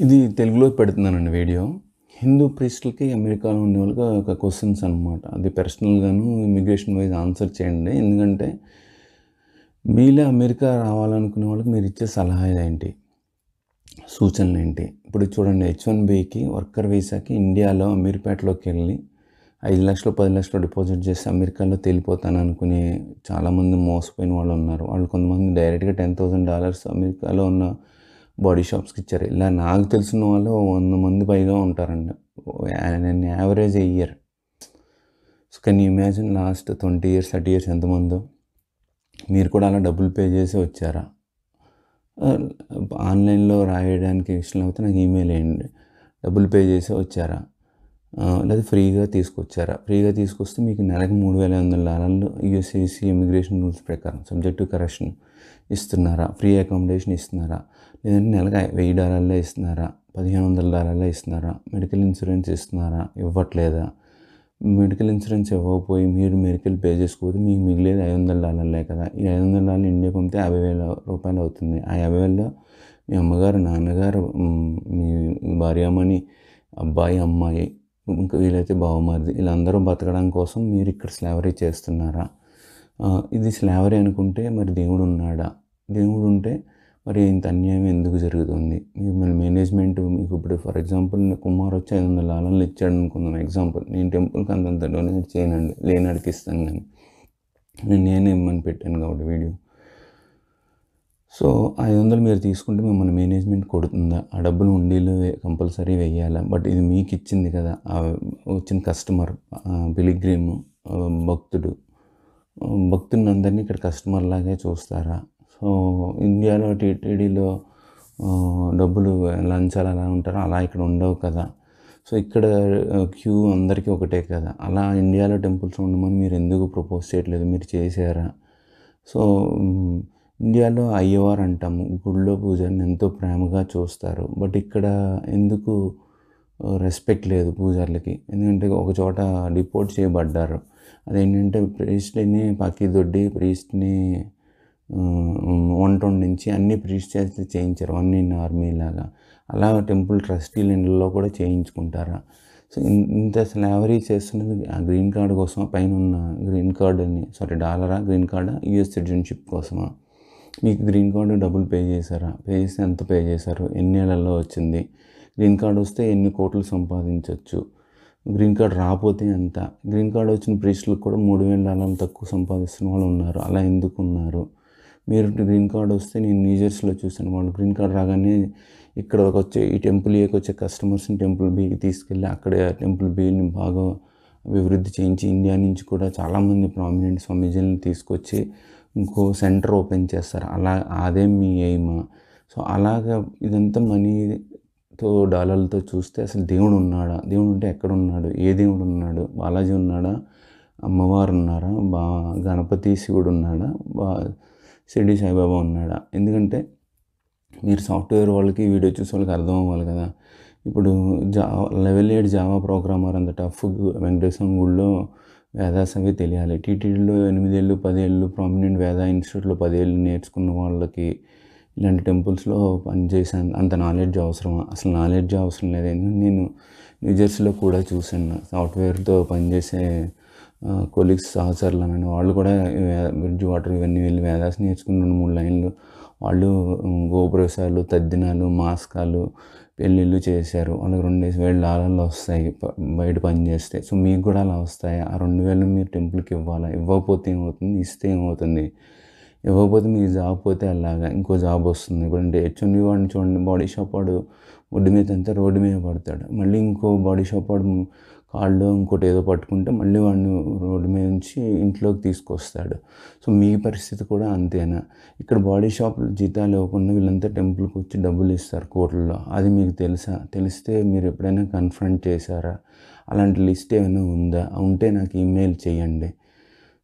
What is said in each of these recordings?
ఇది తెలుగులో పెడుతున్నానండి వీడియో హిందూ ప్రీస్టులకి అమెరికాలో ఉండే వాళ్ళకి ఒక క్వశ్చన్స్ అనమాట అది పర్సనల్గాను ఇమిగ్రేషన్ వైజ్ ఆన్సర్ చేయండి ఎందుకంటే మీలే అమెరికా రావాలనుకునే వాళ్ళకి మీరు ఇచ్చే సలహాలు ఏంటి సూచనలు ఏంటి ఇప్పుడు చూడండి హెచ్ వన్ బికి వర్కర్ వీసాకి ఇండియాలో అమీర్పేటలోకి వెళ్ళి ఐదు లక్షలు పది లక్షలు డిపాజిట్ చేసి అమెరికాలో తేలిపోతాను అనుకునే చాలామంది మోసపోయిన వాళ్ళు ఉన్నారు వాళ్ళు కొంతమంది డైరెక్ట్గా టెన్ థౌసండ్ డాలర్స్ అమెరికాలో ఉన్న బాడీ షాప్స్కి ఇచ్చారు ఇలా నాకు తెలిసిన వాళ్ళు వంద మంది పైగా ఉంటారండి నేను యావరేజ్ ఇయర్ సో కానీ imagine last twenty years thirty years ఎంతమందో మీరు కూడా అలా డబ్బులు పే చేసి వచ్చారా ఆన్లైన్లో రాయడానికి ఇష్టం లేకపోతే నాకు ఈమెయిల్ వేయండి డబ్బులు పే చేసి వచ్చారా లేదా ఫ్రీగా తీసుకొచ్చారా ఫ్రీగా తీసుకొస్తే మీకు నెలకు మూడు వేల ఐదు వందల డాలర్లు యూఎస్ఏసీ ఇమిగ్రేషన్ రూల్స్ ప్రకారం సబ్జెక్టు కరెక్షన్ ఇస్తున్నారా ఫ్రీ అకామిడేషన్ ఇస్తున్నారా లేదంటే నెలగా వెయ్యి డాలర్లే ఇస్తున్నారా పదిహేను వందల డాలర్లే ఇస్తున్నారా మెడికల్ ఇన్సూరెన్స్ ఇస్తున్నారా ఇవ్వట్లేదా మెడికల్ ఇన్సూరెన్స్ ఇవ్వకపోయి మీరు మెడికల్ పే చేసుకోకపోతే మీకు మిగిలేదు ఐదు వందల డాలర్లే కదా ఈ ఐదు వందల డాలర్లు ఇండియా పంపితే యాభై వేల రూపాయలు అవుతుంది ఆ యాభై వేలలో మీ అమ్మగారు నాన్నగారు మీ భార్యమ్మని అబ్బాయి అమ్మాయి ఇంకా వీలైతే బావమరిది వీళ్ళందరూ బతకడం కోసం మీరు ఇక్కడ స్లావరీ చేస్తున్నారా ఇది స్లావరీ అనుకుంటే మరి దేవుడు ఉన్నాడా దేవుడు ఉంటే మరి ఇంత అన్యాయం ఎందుకు జరుగుతుంది మిమ్మల్ని మేనేజ్మెంట్ మీకు ఇప్పుడు ఫర్ ఎగ్జాంపుల్ కుమార్ వచ్చి ఐదు వందల లాలన్లు ఇచ్చాడు అనుకుందాం ఎగ్జాంపుల్ నేను టెంపుల్కి అంతంత డొనేట్ చేయనండి లేనడికి అడిగిస్తాను కానీ నేను నేనే ఇమ్మని పెట్టాను కాబట్టి వీడియో సో ఐదు వందలు మీరు తీసుకుంటే మిమ్మల్ని మేనేజ్మెంట్ కొడుతుందా ఆ డబ్బులు ఉండీలో కంపల్సరీ వేయాలా బట్ ఇది మీకు ఇచ్చింది కదా వచ్చిన కస్టమర్ పిలిగ్రీము భక్తుడు భక్తుని అందరినీ ఇక్కడ కస్టమర్ లాగే చూస్తారా సో ఇండియాలో టీటీడీలో డబ్బులు లంచాలు అలా ఉంటారో అలా ఇక్కడ ఉండవు కదా సో ఇక్కడ క్యూ అందరికీ ఒకటే కదా అలా ఇండియాలో టెంపుల్స్ ఉండమని మీరు ఎందుకు ప్రపోజ్ చేయట్లేదు మీరు చేశారా సో ఇండియాలో అయ్యవారు అంటాము గుళ్ళో పూజారిని ఎంతో ప్రేమగా చూస్తారు బట్ ఇక్కడ ఎందుకు రెస్పెక్ట్ లేదు పూజార్లకి ఎందుకంటే ఒక చోట డిపోర్ట్ చేయబడ్డారు అదేంటంటే ప్రీస్ట్ని పాకి దొడ్డి ప్రీస్ట్ని వంట నుంచి అన్ని ప్రిస్టేజ్లు చేయించారు వన్ ఇన్ ఆర్మీ లాగా అలా టెంపుల్ ట్రస్టీ లైన్లలో కూడా చేయించుకుంటారా సో ఇంత స్లావరీ చేస్తున్నది ఆ గ్రీన్ కార్డు కోసమా పైన ఉన్న గ్రీన్ కార్డుని సారీ డాలరా గ్రీన్ కార్డా యూఎస్ సిటిజన్షిప్ కోసమా మీకు గ్రీన్ కార్డు డబ్బులు పే చేశారా పే చేస్తే ఎంత పే చేశారు ఎన్ని నెలల్లో వచ్చింది గ్రీన్ కార్డు వస్తే ఎన్ని కోట్లు సంపాదించవచ్చు గ్రీన్ కార్డు రాకపోతే ఎంత గ్రీన్ కార్డు వచ్చిన ప్రీస్టులకు కూడా మూడు వేల డాలర్లు తక్కువ సంపాదిస్తున్న వాళ్ళు ఉన్నారు అలా ఎందుకు ఉన్నారు మీరు గ్రీన్ కార్డ్ వస్తే నేను నీజర్స్లో చూశాను వాళ్ళు గ్రీన్ కార్డ్ రాగానే ఇక్కడ ఒక వచ్చే ఈ టెంపుల్ ఏకి వచ్చే కస్టమర్స్ని టెంపుల్ బీకి తీసుకెళ్ళి అక్కడే టెంపుల్ బీని బాగా అభివృద్ధి చేయించి ఇండియా నుంచి కూడా చాలామంది ప్రామినెంట్ స్వామీజీలను తీసుకొచ్చి ఇంకో సెంటర్ ఓపెన్ చేస్తారు అలా అదే మీ ఎయిమ్ సో అలాగా ఇదంతా మనీతో డాలర్లతో చూస్తే అసలు దేవుడు ఉన్నాడా దేవుడు ఉంటే ఎక్కడ ఉన్నాడు ఏ దేవుడు ఉన్నాడు బాలాజీ ఉన్నాడా అమ్మవారు ఉన్నారా బా గణపతి శివుడు ఉన్నాడా బా షిరిడి సాయిబాబా ఉన్నాడా ఎందుకంటే మీరు సాఫ్ట్వేర్ వాళ్ళకి వీడియో చూసే వాళ్ళకి అర్థం అవ్వాలి కదా ఇప్పుడు జా లెవెల్ ఎయిట్ జావా ప్రోగ్రామర్ అంత టఫ్ వెంకటేశ్వర గుడిలో వేదాసవి తెలియాలి టీటీడీలో ఎనిమిదేళ్ళు పదేళ్ళు ప్రామినెంట్ వేదా ఇన్స్టిట్యూట్లో పదేళ్ళు నేర్చుకున్న వాళ్ళకి ఇలాంటి టెంపుల్స్లో పనిచేసే అంత నాలెడ్జ్ అవసరమా అసలు నాలెడ్జ్ అవసరం లేదు ఎందుకంటే నేను న్యూజెర్సీలో కూడా చూసాను సాఫ్ట్వేర్తో పనిచేసే కొలీగ్స్ సహచరులు అని వాళ్ళు కూడా బ్రిడ్జ్ వాటర్ ఇవన్నీ వెళ్ళి వేదాస్ నేర్చుకుని రెండు మూడు లైన్లు వాళ్ళు గోప్రవేశాలు తద్దినాలు మాస్కాలు పెళ్ళిళ్ళు చేశారు వాళ్ళకి రెండు వేలు డాలర్లు వస్తాయి బయట పని చేస్తే సో మీకు కూడా అలా వస్తాయి ఆ రెండు వేలు మీరు టెంపుల్కి ఇవ్వాలా ఇవ్వకపోతే ఏమవుతుంది ఇస్తే ఏమవుతుంది ఇవ్వకపోతే మీ జాబ్ పోతే అలాగా ఇంకో జాబ్ వస్తుంది ఇప్పుడు అంటే హెచ్ఎండి వాడిని చూడండి బాడీ షాప్ వాడు ఒడ్డు మీద అంతా రోడ్డు మీద పడతాడు మళ్ళీ ఇంకో బాడీ షాప్ వాడు కాళ్ళు ఇంకోటి ఏదో పట్టుకుంటే మళ్ళీ వాడిని రోడ్డు మీద నుంచి ఇంట్లోకి తీసుకొస్తాడు సో మీ పరిస్థితి కూడా అంతేనా ఇక్కడ బాడీ షాప్ జీతాలు ఇవ్వకుండా వీళ్ళంతా టెంపుల్కి వచ్చి డబ్బులు ఇస్తారు కోర్టుల్లో అది మీకు తెలుసా తెలిస్తే మీరు ఎప్పుడైనా కన్ఫ్రంట్ చేశారా అలాంటి లిస్ట్ ఏమైనా ఉందా ఉంటే నాకు ఈమెయిల్ చేయండి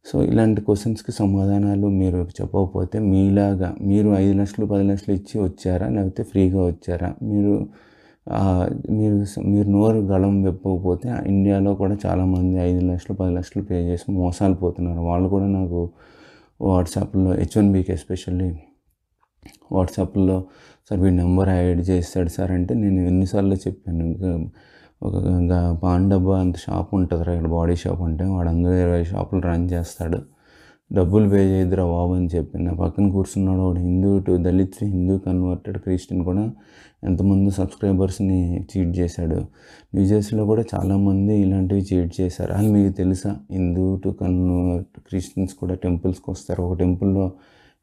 సో ఇలాంటి క్వశ్చన్స్కి సమాధానాలు మీరు చెప్పకపోతే మీలాగా మీరు ఐదు లక్షలు పది లక్షలు ఇచ్చి వచ్చారా లేకపోతే ఫ్రీగా వచ్చారా మీరు మీరు మీరు నోరు గళం వెప్పకపోతే ఇండియాలో కూడా చాలామంది ఐదు లక్షలు పది లక్షలు పే చేసి మోసాలు పోతున్నారు వాళ్ళు కూడా నాకు వాట్సాప్లో హెచ్ వన్ బీకి ఎస్పెషల్లీ వాట్సాప్లో సార్ మీ నెంబర్ యాడ్ చేస్తాడు సార్ అంటే నేను ఎన్నిసార్లు చెప్పాను ఒక పాన్ డబ్బా అంత షాప్ ఉంటుంది ఇక్కడ బాడీ షాప్ అంటే వాడు అందరూ ఇరవై షాపులు రన్ చేస్తాడు డబ్బులు పే చేయద్దురా బాబు అని చెప్పి నా పక్కన కూర్చున్నాడు వాడు Hindu to Dalit Hindu converted Christian కూడా ఎంతమంది సబ్స్క్రైబర్స్ని చీట్ చేశాడు న్యూజెర్సీలో కూడా చాలామంది ఇలాంటివి చీట్ చేశారు అని మీకు తెలుసా హిందూ టు కన్వర్ట్ క్రిస్టియన్స్ కూడా టెంపుల్స్కి వస్తారు ఒక టెంపుల్లో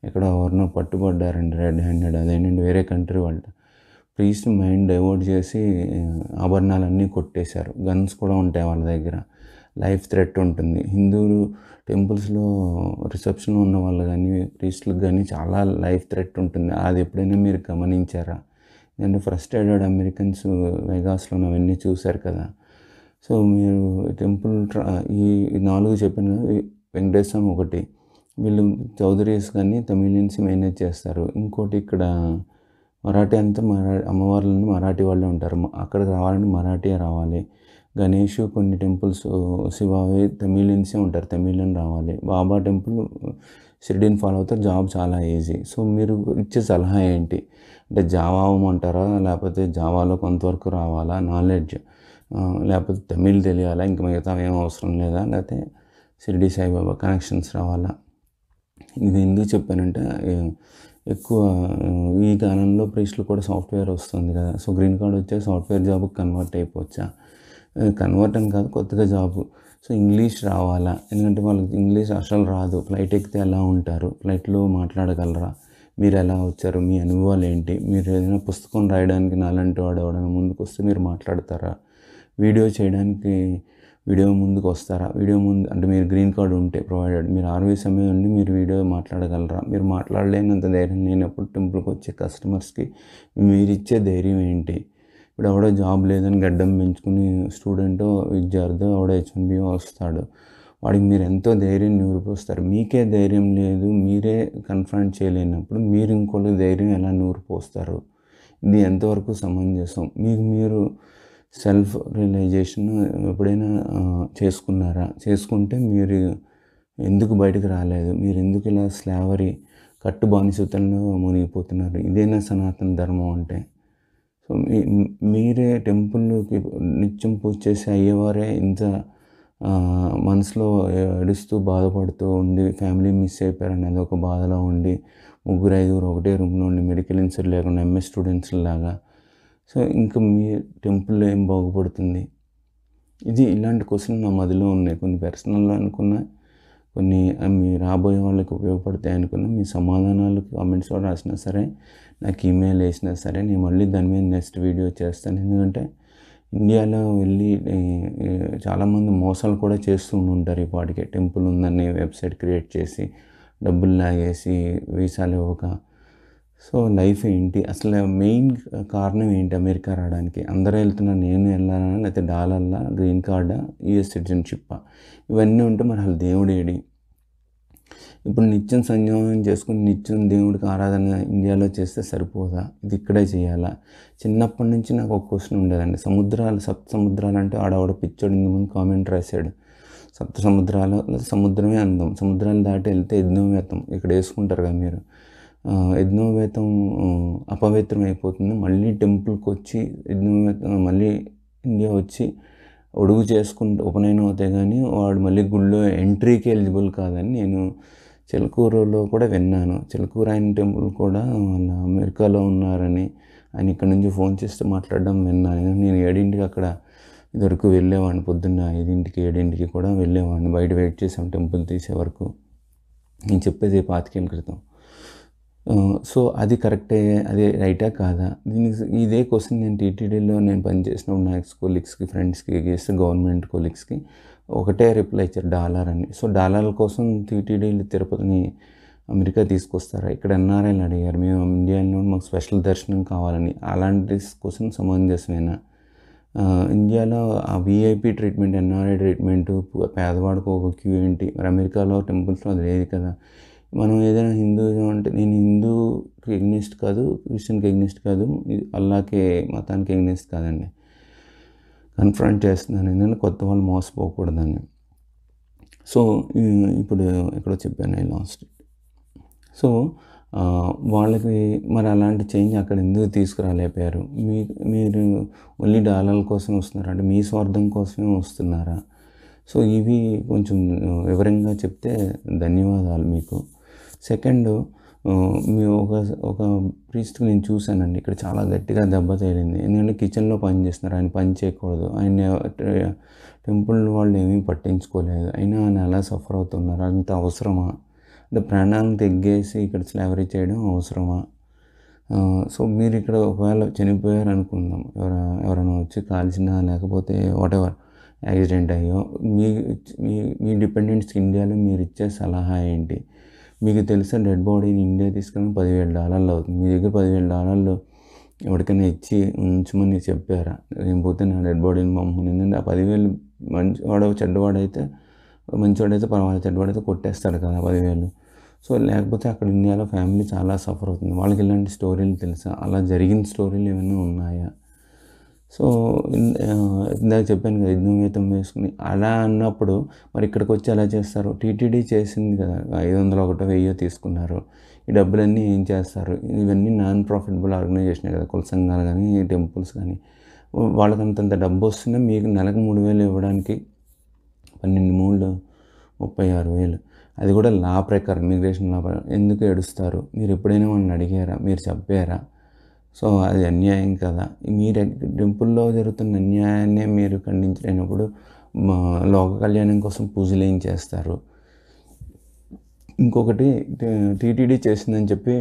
ఎక్కడ ఎవరినో పట్టుబడ్డారండి రెడ్ హ్యాండెడ్ అదేంటండి వేరే కంట్రీ వాళ్ళు ప్రీస్ట్ మైండ్ డైవర్ట్ చేసి ఆభరణాలన్నీ కొట్టేశారు గన్స్ కూడా ఉంటాయి వాళ్ళ దగ్గర లైఫ్ థ్రెట్ ఉంటుంది హిందువులు టెంపుల్స్లో రిసెప్షన్ ఉన్న వాళ్ళు కానీ ప్రీస్టులకు కానీ చాలా లైఫ్ థ్రెట్ ఉంటుంది అది ఎప్పుడైనా మీరు గమనించారా ఎందుకంటే ఫ్రస్ట్రేటెడ్ అమెరికన్స్ వెగాస్లో అవన్నీ చూశారు కదా సో మీరు టెంపుల్ ఈ నాలుగు చెప్పిన వెంకటేశ్వరం ఒకటి వీళ్ళు చౌదరీస్ కానీ తమిళియన్స్ మేనేజ్ చేస్తారు ఇంకోటి ఇక్కడ మరాఠీ అంతా మరా అమ్మవార్లను మరాఠీ వాళ్ళే ఉంటారు అక్కడికి రావాలంటే మరాఠీ రావాలి గణేష్ కొన్ని టెంపుల్స్ శివావే తమిళన్సే ఉంటారు తమిళన్ రావాలి బాబా టెంపుల్ షిరిడీని ఫాలో అవుతారు జాబ్ చాలా ఈజీ సో మీరు ఇచ్చే సలహా ఏంటి అంటే జావా అవ్వమంటారా లేకపోతే జావాలో కొంతవరకు రావాలా నాలెడ్జ్ లేకపోతే తమిళ్ తెలియాలా ఇంకా మిగతా ఏం అవసరం లేదా లేకపోతే షిరిడి సాయిబాబా కనెక్షన్స్ రావాలా ఇది ఎందుకు చెప్పానంటే ఎక్కువ ఈ కాలంలో ప్రీస్లు కూడా సాఫ్ట్వేర్ వస్తుంది కదా సో గ్రీన్ కార్డ్ వచ్చే సాఫ్ట్వేర్ జాబ్కి కన్వర్ట్ అయిపోవచ్చా కన్వర్ట్ అని కాదు కొత్తగా జాబ్ సో ఇంగ్లీష్ రావాలా ఎందుకంటే వాళ్ళకి ఇంగ్లీష్ అసలు రాదు ఫ్లైట్ ఎక్కితే ఎలా ఉంటారు ఫ్లైట్లో మాట్లాడగలరా మీరు ఎలా వచ్చారు మీ అనుభవాలు ఏంటి మీరు ఏదైనా పుస్తకం రాయడానికి నాలంటి వాడు ఎవడైనా ముందుకు వస్తే మీరు మాట్లాడతారా వీడియో చేయడానికి వీడియో ముందుకు వస్తారా వీడియో ముందు అంటే మీరు గ్రీన్ కార్డ్ ఉంటే ప్రొవైడెడ్ మీరు ఆర్వీ సమయం ఉండి మీరు వీడియో మాట్లాడగలరా మీరు మాట్లాడలేనంత ధైర్యం లేనప్పుడు టెంపుల్కి వచ్చే కస్టమర్స్కి మీరు ఇచ్చే ధైర్యం ఏంటి ఇప్పుడు ఎవడో జాబ్ లేదని గడ్డం పెంచుకుని స్టూడెంట్ విద్యార్థి ఎవడో హెచ్ఎన్బి వస్తాడు వాడికి మీరు ఎంతో ధైర్యం నూరిపోస్తారు మీకే ధైర్యం లేదు మీరే కన్ఫర్ట్ చేయలేనప్పుడు మీరు ఇంకోళ్ళు ధైర్యం ఎలా నూరిపోస్తారు ఇది ఎంతవరకు సమంజసం మీకు మీరు సెల్ఫ్ రియలైజేషన్ ఎప్పుడైనా చేసుకున్నారా చేసుకుంటే మీరు ఎందుకు బయటకు రాలేదు మీరు ఎందుకు ఇలా స్లావరీ కట్టు బానిసతంలో మునిగిపోతున్నారు ఇదేనా సనాతన ధర్మం అంటే సో మీ మీరే టెంపుల్లోకి నిత్యం పూజ చేసే అయ్యేవారే ఇంత మనసులో ఏడుస్తూ బాధపడుతూ ఉండి ఫ్యామిలీ మిస్ అయిపోయారని అది ఒక బాధలో ఉండి ముగ్గురు ఐదుగురు ఒకటే రూమ్లో ఉండి మెడికల్ ఇన్సూర్ లేకుండా ఎంఎస్ స్టూడెంట్స్ లాగా సో ఇంకా మీ టెంపుల్లో ఏం బాగుపడుతుంది ఇది ఇలాంటి క్వశ్చన్ నా మదిలో ఉన్నాయి కొన్ని పర్సనల్లో అనుకున్నాయి కొన్ని మీ రాబోయే వాళ్ళకి ఉపయోగపడతాయి అనుకున్నా మీ సమాధానాలు కామెంట్స్లో రాసినా సరే నాకు ఈమెయిల్ వేసినా సరే నేను మళ్ళీ దాని మీద నెక్స్ట్ వీడియో చేస్తాను ఎందుకంటే ఇండియాలో వెళ్ళి చాలామంది మోసాలు కూడా చేస్తూ ఉంటారు ఈ టెంపుల్ ఉందని వెబ్సైట్ క్రియేట్ చేసి డబ్బులు లాగేసి వీసాలు ఇవ్వక సో లైఫ్ ఏంటి అసలు మెయిన్ కారణం ఏంటి అమెరికా రావడానికి అందరూ వెళ్తున్నా నేను వెళ్ళాలన్నా లేకపోతే డాలర్లా గ్రీన్ కార్డా యూఎస్ సిటిజన్షిప్పా ఇవన్నీ ఉంటే మరి అసలు దేవుడేడి ఇప్పుడు నిత్యం సంయోగం చేసుకుని నిత్యం దేవుడికి ఆరాధన ఇండియాలో చేస్తే సరిపోదా ఇది ఇక్కడే చేయాలా చిన్నప్పటి నుంచి నాకు ఒక క్వశ్చన్ ఉండేదండి సముద్రాలు సప్త సముద్రాలు అంటే ఆడవాడ పిచ్చోడి ముందు కామెంట్ రాశాడు సప్త సముద్రాలు సముద్రమే అందం సముద్రాలు దాటి వెళ్తే యజ్ఞం ఇక్కడ వేసుకుంటారు కదా మీరు యజ్ఞవేతం అపవిత్రం అయిపోతుంది మళ్ళీ టెంపుల్కి వచ్చి యజ్ఞవేతం మళ్ళీ ఇండియా వచ్చి ఒడుగు చేసుకుంటే ఉపనయనం అవుతాయి కానీ వాడు మళ్ళీ గుళ్ళో ఎంట్రీకి ఎలిజిబుల్ కాదని నేను చిలకూరులో కూడా విన్నాను చిలకూరు ఆయన టెంపుల్ కూడా వాళ్ళ అమెరికాలో ఉన్నారని ఆయన ఇక్కడ నుంచి ఫోన్ చేస్తే మాట్లాడడం విన్నాను నేను ఏడింటికి అక్కడ ఇదివరకు వెళ్ళేవాడిని పొద్దున్న ఐదింటికి ఏడింటికి కూడా వెళ్ళేవాడిని బయట వెయిట్ చేసాం టెంపుల్ తీసే వరకు నేను చెప్పేది పాతికేం క్రితం సో అది కరెక్టే అది రైటా కాదా దీనికి ఇదే క్వశ్చన్ నేను టీటీడీలో నేను పనిచేసిన నా ఎక్స్ కోలీగ్స్కి ఫ్రెండ్స్కి చేస్తే గవర్నమెంట్ కొలీగ్స్కి ఒకటే రిప్లై ఇచ్చారు డాలర్ అని సో డాలర్ల కోసం టీటీడీలు తిరుపతిని అమెరికా తీసుకొస్తారా ఇక్కడ ఎన్ఆర్ఐలు అడిగారు మేము ఇండియాలో మాకు స్పెషల్ దర్శనం కావాలని అలాంటి క్వశ్చన్ సమంజసమేనా ఇండియాలో ఆ విఐపి ట్రీట్మెంట్ ఎన్ఆర్ఐ ట్రీట్మెంట్ పేదవాడికి ఒక క్యూ ఏంటి మరి అమెరికాలో టెంపుల్స్లో అది లేదు కదా మనం ఏదైనా హిందూజం అంటే నేను హిందూకి ఎగ్నిస్ట్ కాదు క్రిస్టియన్కి ఎగ్నిస్ట్ కాదు అల్లాకే మతానికి ఎగ్నిస్ట్ కాదండి కన్ఫ్రంట్ చేస్తున్నాను ఏంటంటే కొత్త వాళ్ళు మోసపోకూడదని సో ఇప్పుడు ఎక్కడో చెప్పాను లాస్ట్ సో వాళ్ళకి మరి అలాంటి చేంజ్ అక్కడ ఎందుకు తీసుకురాలేపారు మీ మీరు ఓన్లీ డాలర్ల కోసం వస్తున్నారా అంటే మీ స్వార్థం కోసమే వస్తున్నారా సో ఇవి కొంచెం వివరంగా చెప్తే ధన్యవాదాలు మీకు సెకండ్ మీ ఒక ఒక ప్రీస్ట్కి నేను చూశానండి ఇక్కడ చాలా గట్టిగా దెబ్బ తగిలింది ఎందుకంటే కిచెన్లో పని చేస్తున్నారు ఆయన పని చేయకూడదు ఆయన టెంపుల్ వాళ్ళు ఏమీ పట్టించుకోలేదు అయినా ఆయన ఎలా సఫర్ అవుతున్నారు అంత అవసరమా అంటే ప్రాణాలను తెగ్గేసి ఇక్కడ స్లావరీ చేయడం అవసరమా సో మీరు ఇక్కడ ఒకవేళ చనిపోయారు అనుకుందాం ఎవరైనా వచ్చి కాల్చినా లేకపోతే వాటెవర్ యాక్సిడెంట్ అయ్యో మీ మీ మీ డిపెండెంట్స్కి ఇండియాలో మీరు ఇచ్చే సలహా ఏంటి మీకు తెలిసిన డెడ్ బాడీని ఇండియా తీసుకుని పదివేల డాలర్లు అవుతుంది మీ దగ్గర పదివేల డాలర్లు ఎవరికైనా ఇచ్చి ఉంచమని చెప్పారా నేను పోతే నా డెడ్ బాడీని పంపను ఎందుకంటే ఆ పదివేలు మంచివాడు చెడ్డవాడైతే మంచివాడైతే పర్వాలేదు చెడ్డవాడైతే కొట్టేస్తాడు కదా పదివేలు సో లేకపోతే అక్కడ ఇండియాలో ఫ్యామిలీ చాలా సఫర్ అవుతుంది వాళ్ళకి ఇలాంటి స్టోరీలు తెలుసా అలా జరిగిన స్టోరీలు ఏమైనా ఉన్నాయా సో ఇందాక చెప్పాను కదా యుద్ధం వేసుకుని అలా అన్నప్పుడు మరి ఇక్కడికి వచ్చి అలా చేస్తారు టీటీడీ చేసింది కదా ఐదు వందలు ఒకటో వెయ్యో తీసుకున్నారు ఈ డబ్బులన్నీ ఏం చేస్తారు ఇవన్నీ నాన్ ప్రాఫిటబుల్ ఆర్గనైజేషన్ కదా కుల సంఘాలు కానీ టెంపుల్స్ కానీ వాళ్ళకంతంత డబ్బు వస్తున్నా మీకు నెలకు మూడు వేలు ఇవ్వడానికి పన్నెండు మూడు ముప్పై ఆరు వేలు అది కూడా లా ప్రకారం ఇమిగ్రేషన్ లా ప్రకారం ఎందుకు ఏడుస్తారు మీరు ఎప్పుడైనా వాళ్ళని అడిగారా మీరు చెప్పారా సో అది అన్యాయం కదా మీరు టెంపుల్లో జరుగుతున్న అన్యాయాన్ని మీరు ఖండించలేనప్పుడు లోక కళ్యాణం కోసం పూజలు ఏం చేస్తారు ఇంకొకటి టీటీడీ చేసిందని చెప్పి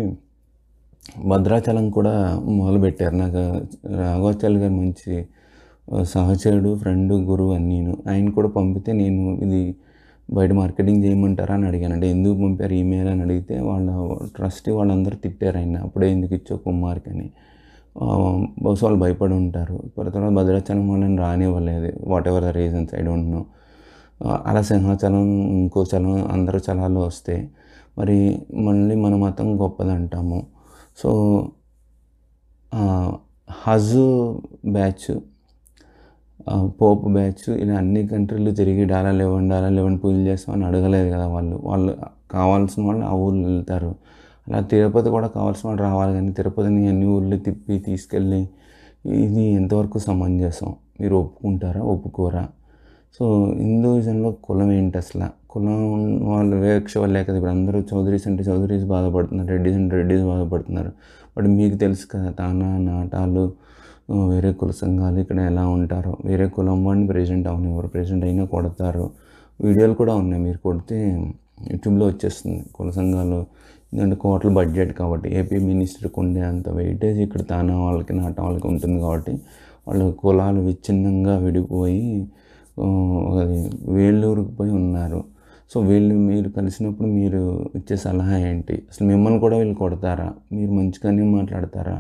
భద్రాచలం కూడా మొదలుపెట్టారు నాకు రాఘవాచార్య గారు మంచి సహచరుడు ఫ్రెండ్ గురువు అని నేను ఆయన కూడా పంపితే నేను ఇది బయట మార్కెటింగ్ చేయమంటారా అని అడిగాను అంటే ఎందుకు పంపారు ఈమెయిల్ అని అడిగితే వాళ్ళ ట్రస్ట్ వాళ్ళందరూ తిట్టారు ఆయన అప్పుడే ఎందుకు ఇచ్చో కుమార్కి అని బహుశా వాళ్ళు భయపడి ఉంటారు తర్వాత భద్రాచలం వాళ్ళని రానివ్వలేదు whatever the reasons I don't know అలా సింహాచలం ఇంకో చలం అందరూ చలాలు వస్తే మరి మళ్ళీ మన మతం గొప్పదంటాము సో హజ్ బ్యాచ్ పోప్ బ్యాచ్ ఇలా అన్ని కంట్రీలు తిరిగి డాలా లెవెన్ డాలా లెవెన్ పూజలు చేస్తామని అడగలేదు కదా వాళ్ళు వాళ్ళు కావాల్సిన వాళ్ళు ఆ ఊళ్ళో వెళ్తారు అలా తిరుపతి కూడా కావాల్సిన వాళ్ళు రావాలి కానీ తిరుపతిని అన్ని ఊళ్ళు తిప్పి తీసుకెళ్ళి ఇది ఎంతవరకు సమంజసం మీరు ఒప్పుకుంటారా ఒప్పుకోరా సో హిందూయిజంలో కులం ఏంటి అసలు కులం వాళ్ళు వివక్ష వల్లే కదా ఇప్పుడు అందరూ చౌదరీస్ అంటే చౌదరీస్ బాధపడుతున్నారు రెడ్డిస్ అంటే రెడ్డిస్ బాధపడుతున్నారు బట్ మీకు తెలుసు కదా తానా నాటాలు వేరే కుల సంఘాలు ఇక్కడ ఎలా ఉంటారో వేరే కులం వాడిని ప్రెజెంట్ ఎవరు ప్రెజెంట్ అయినా కొడతారు వీడియోలు కూడా ఉన్నాయి మీరు కొడితే యూట్యూబ్లో వచ్చేస్తుంది కుల సంఘాలు ఎందుకంటే కోట్ల బడ్జెట్ కాబట్టి ఏపీ మినిస్టర్కి ఉండే అంత వెయిటేజ్ ఇక్కడ తానా వాళ్ళకి నాటం వాళ్ళకి ఉంటుంది కాబట్టి వాళ్ళు కులాలు విచ్ఛిన్నంగా విడిపోయి అది వేళ్ళూరుకు పోయి ఉన్నారు సో వీళ్ళు మీరు కలిసినప్పుడు మీరు ఇచ్చే సలహా ఏంటి అసలు మిమ్మల్ని కూడా వీళ్ళు కొడతారా మీరు మంచిగానే మాట్లాడతారా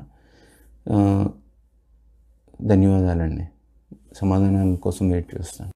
ధన్యవాదాలండి సమాధానాల కోసం వెయిట్ చేస్తాను